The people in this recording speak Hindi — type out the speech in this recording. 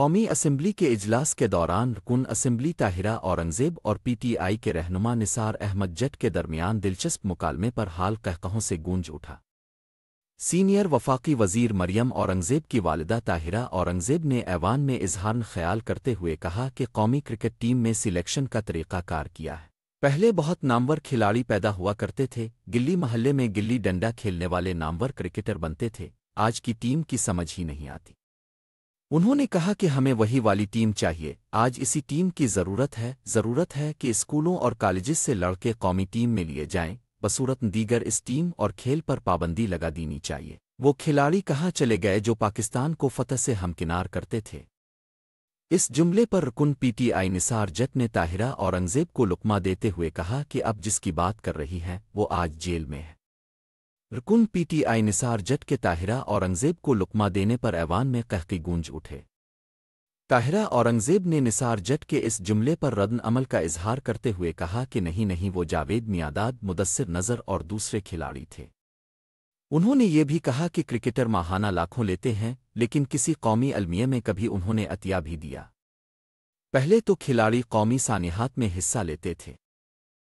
कौमी असम्बली के इजलास के दौरान रुकन असम्बली ताहिरा औरंगजेब और पीटीआई के रहनुमा निसार अहमद जट के दरमियान दिलचस्प मुकालमे पर हाल कहकहों से गूंज उठा सीनियर वफाकी वजीर मरियम औरंगजेब की वालदा ताहिरा औरंगजेब ने ऐवान में इजहार ख्याल करते हुए कहा कि कौमी क्रिकेट टीम में सिलेक्शन का तरीक़ाकार किया है पहले बहुत नामवर खिलाड़ी पैदा हुआ करते थे गिल्ली महल्ले में गिल्ली डंडा खेलने वाले नामवर क्रिकेटर बनते थे आज की टीम की समझ ही नहीं आती उन्होंने कहा कि हमें वही वाली टीम चाहिए आज इसी टीम की ज़रूरत है ज़रूरत है कि स्कूलों और कॉलेजेस से लड़के कौमी टीम में लिए जाएं बसूरत दीगर इस टीम और खेल पर पाबंदी लगा देनी चाहिए वो खिलाड़ी कहाँ चले गए जो पाकिस्तान को फतह से हमकिनार करते थे इस जुमले पर रुकन पीटीआई निसार जट ने ताहिरा औरंगजेब को लुकमा देते हुए कहा कि अब जिसकी बात कर रही है वो आज जेल में है रुकन पीटीआई निसार जट के ताहिरा औरंगजेब को लुकमा देने पर ऐवान में कहकी गूंज उठे ताहिरा औरंगजेब ने निसार जट के इस जुमले पर रद्द अमल का इजहार करते हुए कहा कि नहीं नहीं वो जावेद मियादाद मुदस्सिर नज़र और दूसरे खिलाड़ी थे उन्होंने ये भी कहा कि क्रिकेटर माहाना लाखों लेते हैं लेकिन किसी कौमी अलमिया में कभी उन्होंने अतिया भी दिया पहले तो खिलाड़ी कौमी सानिहात में हिस्सा लेते थे